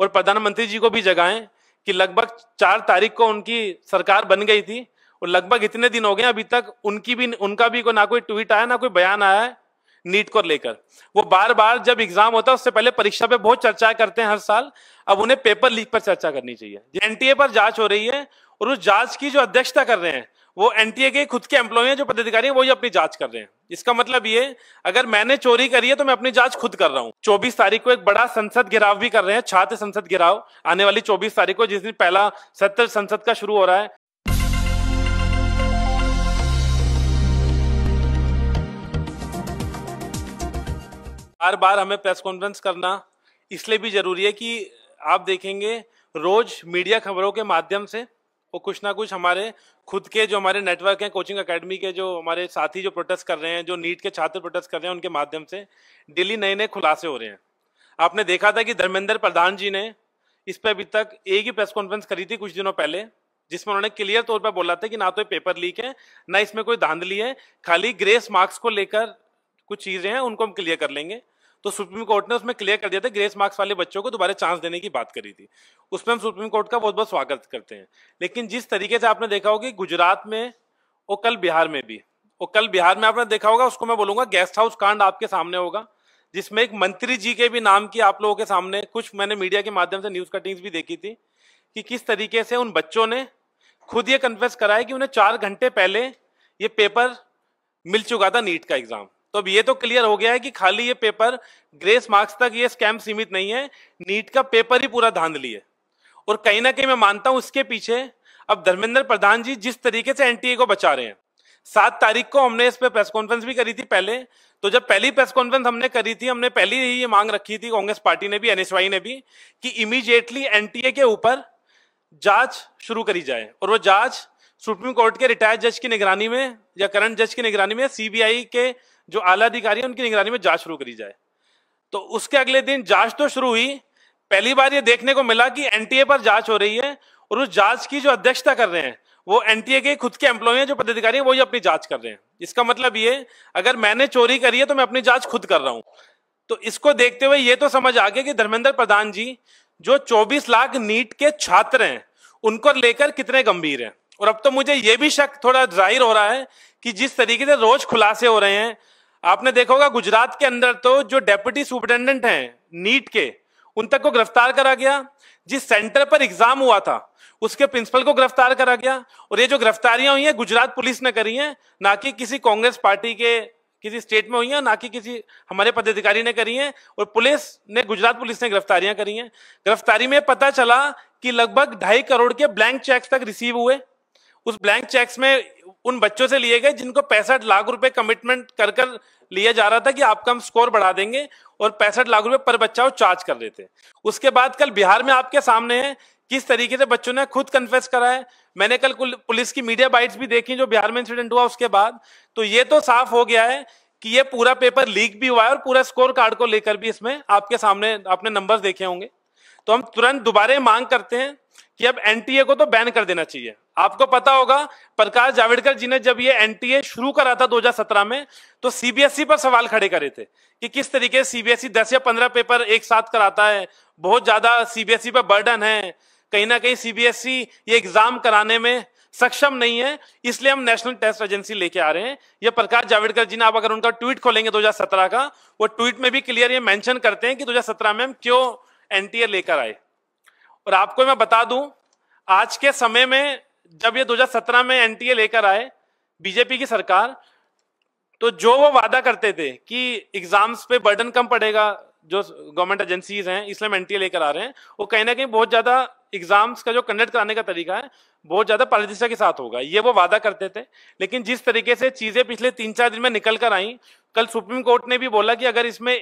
और प्रधानमंत्री जी को भी जगाएं कि लगभग चार तारीख को उनकी सरकार बन गई थी और लगभग इतने दिन हो गए अभी तक उनकी भी उनका भी को ना कोई ट्वीट आया ना कोई बयान आया है नीट को लेकर वो बार बार जब एग्जाम होता है उससे पहले परीक्षा पे बहुत चर्चा करते हैं हर साल अब उन्हें पेपर लीक पर चर्चा करनी एनटीए पर जांच हो रही है और उस जांच की जो अध्यक्षता कर रहे हैं वो एनटीए के खुद के एम्प्लॉय हैं जो पदाधिकारी हैं वही अपनी जांच कर रहे हैं इसका मतलब ये अगर मैंने चोरी करी है तो मैं अपनी जांच खुद कर रहा हूँ चौबीस तारीख को एक बड़ा संसद घिराव भी कर रहे हैं छात्र संसद घेराव आने वाली चौबीस तारीख को जिस दिन पहला सत्र संसद का शुरू हो रहा है बार बार हमें प्रेस कॉन्फ्रेंस करना इसलिए भी जरूरी है कि आप देखेंगे रोज मीडिया खबरों के माध्यम से वो कुछ ना कुछ हमारे खुद के जो हमारे नेटवर्क हैं कोचिंग एकेडमी के जो हमारे साथी जो प्रोटेस्ट कर रहे हैं जो नीट के छात्र प्रोटेस्ट कर रहे हैं उनके माध्यम से डेली नए नए खुलासे हो रहे हैं आपने देखा था कि धर्मेंद्र प्रधान जी ने इस पर अभी तक एक ही प्रेस कॉन्फ्रेंस करी थी कुछ दिनों पहले जिसमें उन्होंने क्लियर तौर पर बोला था कि ना तो ये पेपर लीक है ना इसमें कोई धांधली है खाली ग्रेस मार्क्स को लेकर कुछ चीज़ें हैं उनको हम क्लियर कर लेंगे तो सुप्रीम कोर्ट ने उसमें क्लियर कर दिया था ग्रेस मार्क्स वाले बच्चों को दोबारा चांस देने की बात करी थी उसमें हम सुप्रीम कोर्ट का बहुत बहुत स्वागत करते हैं लेकिन जिस तरीके से आपने देखा होगा गुजरात में और कल बिहार में भी और कल बिहार में आपने देखा होगा उसको मैं बोलूंगा गेस्ट हाउस कांड आपके सामने होगा जिसमें एक मंत्री जी के भी नाम की आप लोगों के सामने कुछ मैंने मीडिया के माध्यम से न्यूज कटिंग्स भी देखी थी कि किस तरीके से उन बच्चों ने खुद ये कन्फेस कराया कि उन्हें चार घंटे पहले ये पेपर मिल चुका था नीट का एग्जाम तो अब ये तो क्लियर हो गया है कि खाली ये पेपर ग्रेस मार्क्स तक ये स्कैम सीमित नहीं है नीट का पेपर ही पूरा धान लिए और कहीं ना कहीं मैं मानता हूं उसके पीछे अब धर्मेंद्र प्रधान जी जिस तरीके से एनटीए को बचा रहे हैं सात तारीख को हमने इस पर प्रेस कॉन्फ्रेंस भी करी थी पहले तो जब पहली प्रेस कॉन्फ्रेंस हमने करी थी हमने पहली ही ये मांग रखी थी कांग्रेस पार्टी ने भी एनएसवाई ने भी कि इमीडिएटली एनटीए के ऊपर जांच शुरू करी जाए और वो जांच सुप्रीम कोर्ट के रिटायर्ड जज की निगरानी में या करंट जज की निगरानी में सीबीआई के जो आला अधिकारी है उनकी निगरानी में जांच शुरू करी जाए तो उसके अगले दिन जांच तो शुरू हुई पहली बार ये देखने को मिला कि एनटीए पर जांच हो रही है और उस जांच की जो अध्यक्षता कर रहे हैं वो एनटीए के खुद के एम्प्लॉय जो पदाधिकारी हैं वही अपनी जांच कर रहे हैं इसका मतलब ये अगर मैंने चोरी करी है तो मैं अपनी जांच खुद कर रहा हूं तो इसको देखते हुए ये तो समझ आ गया कि धर्मेंद्र प्रधान जी जो 24 लाख नीट के छात्र हैं उनको लेकर कितने गंभीर हैं और अब तो मुझे ये भी शक थोड़ा जाहिर हो रहा है कि जिस तरीके से रोज खुलासे हो रहे हैं आपने देखा होगा गुजरात के अंदर तो जो डेप्यूटी सुपरिटेंडेंट हैं नीट के उन तक को गिरफ्तार करा गया जिस सेंटर पर एग्जाम हुआ था उसके प्रिंसिपल को गिरफ्तार करा गया और ये जो गिरफ्तारियां हुई हैं गुजरात पुलिस ने करी हैं ना कि किसी कांग्रेस पार्टी के किसी स्टेट में हुई है ना कि किसी हमारे पदाधिकारी ने करी है और पुलिस ने गुजरात पुलिस ने गिरफ्तारियां करी हैं गिरफ्तारी में पता चला कि लगभग ढाई करोड़ के ब्लैंक चेक तक रिसीव हुए उस ब्लैंक चेक्स में उन बच्चों से लिए गए जिनको पैंसठ लाख रुपए कमिटमेंट कर कर लिया जा रहा था कि आपका हम स्कोर बढ़ा देंगे और पैंसठ लाख रुपए पर बच्चा वो चार्ज कर रहे थे उसके बाद कल बिहार में आपके सामने है किस तरीके से बच्चों ने खुद कन्फेस करा है मैंने कल पुलिस की मीडिया बाइट्स भी देखी जो बिहार में इंसिडेंट हुआ उसके बाद तो ये तो साफ हो गया है कि ये पूरा पेपर लीक भी हुआ है और पूरा स्कोर कार्ड को लेकर भी इसमें आपके सामने आपने नंबर्स देखे होंगे तो हम तुरंत दोबारे मांग करते हैं कि अब एनटीए को तो बैन कर देना चाहिए आपको पता होगा प्रकाश जावड़ेकर जी ने जब ये एनटीए शुरू करा था 2017 में तो सीबीएसई e पर सवाल खड़े करे थे कि किस तरीके e सीबीएसई 10 या 15 पेपर एक साथ कराता है बहुत ज्यादा सीबीएसई e पर बर्डन है कहीं ना कहीं सीबीएसई ये एग्जाम कराने में सक्षम नहीं है इसलिए हम नेशनल टेस्ट एजेंसी लेके आ रहे हैं ये प्रकाश जावड़ेकर जी ने आप अगर उनका ट्वीट खोलेंगे 2017 का वो ट्वीट में भी क्लियर ये मेंशन करते हैं कि 2017 में हम क्यों एनटीए लेकर आए और आपको मैं बता दूं आज के समय में जब ये 2017 में एनटीए लेकर आए बीजेपी की सरकार तो जो वो वादा करते थे कि एग्जाम्स पे बर्डन कम पड़ेगा जो गवर्नमेंट एजेंसीज हैं इसलिए हम एनटीए लेकर आ रहे हैं वो कहीं ना कहीं बहुत ज़्यादा एग्जाम्स का जो कंडक्ट कराने का तरीका है बहुत ज़्यादा पारदर्शिता के साथ होगा ये वो वादा करते थे लेकिन जिस तरीके से चीज़ें पिछले तीन चार दिन में निकल कर आई कल सुप्रीम कोर्ट ने भी बोला कि अगर इसमें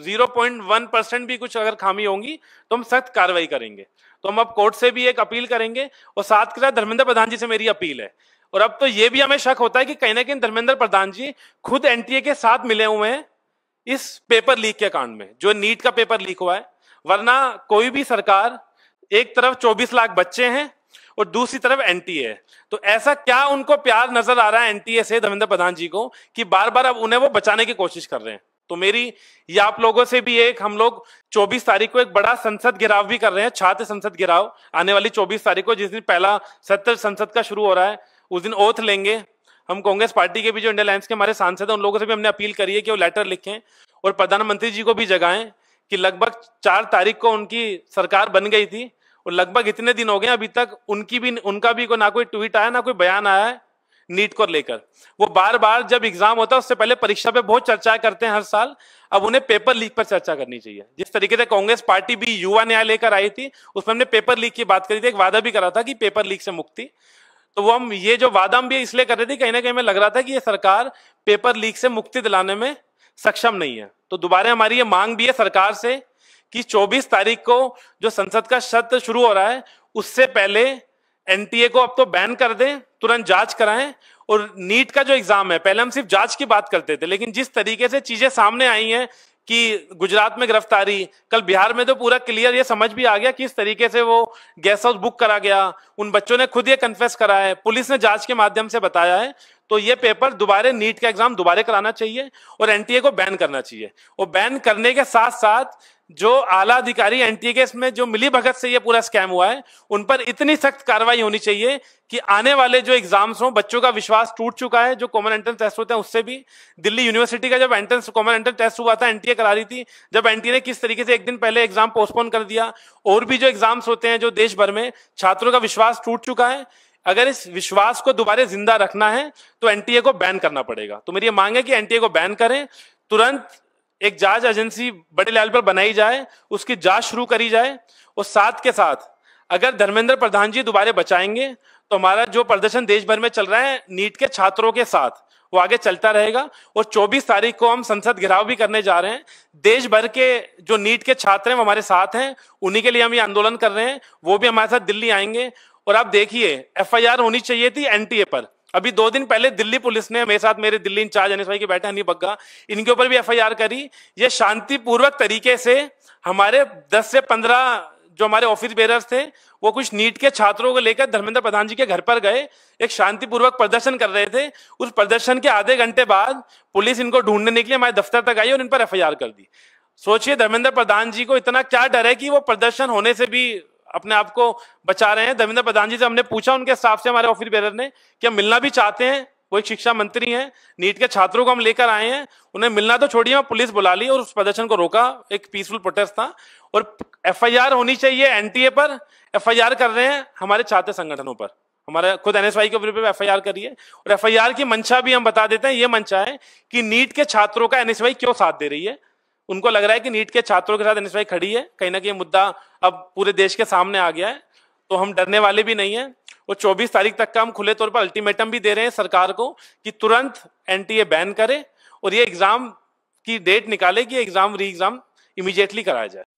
जीरो पॉइंट वन परसेंट भी कुछ अगर खामी होंगी तो हम सख्त कार्रवाई करेंगे तो हम अब कोर्ट से भी एक अपील करेंगे और साथ के साथ धर्मेंद्र प्रधान जी से मेरी अपील है और अब तो ये भी हमें शक होता है कि कहीं ना कहीं धर्मेंद्र प्रधान जी खुद एनटीए के साथ मिले हुए हैं इस पेपर लीक के कांड में जो नीट का पेपर लीक हुआ है वरना कोई भी सरकार एक तरफ 24 लाख बच्चे हैं और दूसरी तरफ एनटीए तो ऐसा क्या उनको प्यार नजर आ रहा है एनटीए से धर्मेंद्र प्रधान जी को कि बार बार अब उन्हें वो बचाने की कोशिश कर रहे हैं तो मेरी ये आप लोगों से भी एक हम लोग 24 तारीख को एक बड़ा संसद घेराव भी कर रहे हैं छात्र संसद घेराव आने वाली 24 तारीख को जिस दिन पहला सत्र संसद का शुरू हो रहा है उस दिन ओथ लेंगे हम कांग्रेस पार्टी के भी जो इंडिया लाइन्स के हमारे सांसद हैं उन लोगों से भी हमने अपील करी है कि वो लेटर लिखें और प्रधानमंत्री जी को भी जगाएं कि लगभग चार तारीख को उनकी सरकार बन गई थी और लगभग इतने दिन हो गए अभी तक उनकी भी उनका भी को ना कोई ट्वीट आया ना कोई बयान आया है नीट को लेकर वो बार बार जब एग्जाम होता है उससे पहले परीक्षा पे बहुत चर्चा करते हैं हर साल अब उन्हें पेपर लीक पर चर्चा करनी चाहिए जिस तरीके से कांग्रेस पार्टी भी युवा न्याय लेकर आई थी उसमें हमने पेपर लीक की बात करी थी एक वादा भी करा था कि पेपर लीक से मुक्ति तो वो हम ये जो वादा हम भी इसलिए कर रहे थे कहीं ना कहीं हमें लग रहा था कि ये सरकार पेपर लीक से मुक्ति दिलाने में सक्षम नहीं है तो दोबारा हमारी ये मांग भी है सरकार से कि 24 तारीख को जो संसद का सत्र शुरू हो रहा है उससे पहले एनटीए को अब तो बैन कर दें तुरंत जांच कराएं और नीट का जो एग्जाम है पहले हम सिर्फ जांच की बात करते थे लेकिन जिस तरीके से चीजें सामने आई हैं कि गुजरात में गिरफ्तारी कल बिहार में तो पूरा क्लियर ये समझ भी आ गया कि इस तरीके से वो गेस्ट हाउस बुक करा गया उन बच्चों ने खुद ये कन्फेस करा है पुलिस ने जांच के माध्यम से बताया है तो ये पेपर दोबारे नीट का एग्जाम दोबारा कराना चाहिए और एनटीए को बैन करना चाहिए और बैन करने के साथ साथ जो आला अधिकारी एनटीए के में जो मिली भगत से ये पूरा स्कैम हुआ है उन पर इतनी सख्त कार्रवाई होनी चाहिए कि आने वाले जो एग्जाम्स हों बच्चों का विश्वास टूट चुका है जो कॉमन एंट्रेंस टेस्ट होते हैं उससे भी दिल्ली यूनिवर्सिटी का जब एंट्रेंस कॉमन एंट्रेंस टेस्ट हुआ था एनटीए करा रही थी जब एनटीए ने किस तरीके से एक दिन पहले एग्जाम पोस्टपोन कर दिया और भी जो एग्जाम्स होते हैं जो देश भर में छात्रों का विश्वास टूट चुका है अगर इस विश्वास को दोबारा जिंदा रखना है तो एनटीए को बैन करना पड़ेगा तो मेरी ये मांग है कि एनटीए को बैन करें तुरंत एक जांच एजेंसी बड़े लेवल पर बनाई जाए उसकी जांच शुरू करी जाए और साथ के साथ अगर धर्मेंद्र प्रधान जी दोबारा बचाएंगे तो हमारा जो प्रदर्शन देश भर में चल रहा है नीट के छात्रों के साथ वो आगे चलता रहेगा और 24 तारीख को हम संसद घेराव भी करने जा रहे हैं देश भर के जो नीट के छात्र हैं वो हमारे साथ हैं उन्हीं के लिए हम ये आंदोलन कर रहे हैं वो भी हमारे साथ दिल्ली आएंगे और आप देखिए एफ होनी चाहिए थी एनटीए पर अभी दो दिन पहले दिल्ली पुलिस ने मेरे साथ मेरे दिल्ली इंचार्ज अनिश भाई के बैठे हनी बग्गा इनके ऊपर भी एफआईआर करी ये शांतिपूर्वक तरीके से हमारे 10 से 15 जो हमारे ऑफिस बेरर्स थे वो कुछ नीट के छात्रों को लेकर धर्मेंद्र प्रधान जी के घर पर गए एक शांतिपूर्वक प्रदर्शन कर रहे थे उस प्रदर्शन के आधे घंटे बाद पुलिस इनको ढूंढने निकली हमारे दफ्तर तक आई और इन पर एफ कर दी सोचिए धर्मेंद्र प्रधान जी को इतना क्या डर है कि वो प्रदर्शन होने से भी अपने आप को बचा रहे हैं धर्मेंद्र प्रधान जी से हमने पूछा उनके स्टाफ से हमारे ऑफिस बेरर ने कि हम मिलना भी चाहते हैं वो एक शिक्षा मंत्री हैं नीट के छात्रों को हम लेकर आए हैं उन्हें मिलना तो छोड़िए मैं पुलिस बुला ली और उस प्रदर्शन को रोका एक पीसफुल प्रोटेस्ट था और एफआईआर होनी चाहिए एनटीए पर एफआईआर कर रहे हैं हमारे छात्र संगठनों पर हमारे खुद एनएसवाई के ऊपर एफ आई आर करिए और एफ आई आर की मंशा भी हम बता देते हैं ये मंशा है कि नीट के छात्रों का एनएसवाई क्यों साथ दे रही है उनको लग रहा है कि नीट के छात्रों के साथ एन खड़ी है कहीं ना कहीं मुद्दा अब पूरे देश के सामने आ गया है तो हम डरने वाले भी नहीं है और चौबीस तारीख तक का हम खुले तौर पर अल्टीमेटम भी दे रहे हैं सरकार को कि तुरंत एन बैन करे और ये एग्जाम की डेट निकाले कि एग्जाम री एग्जाम इमीजिएटली कराया जाए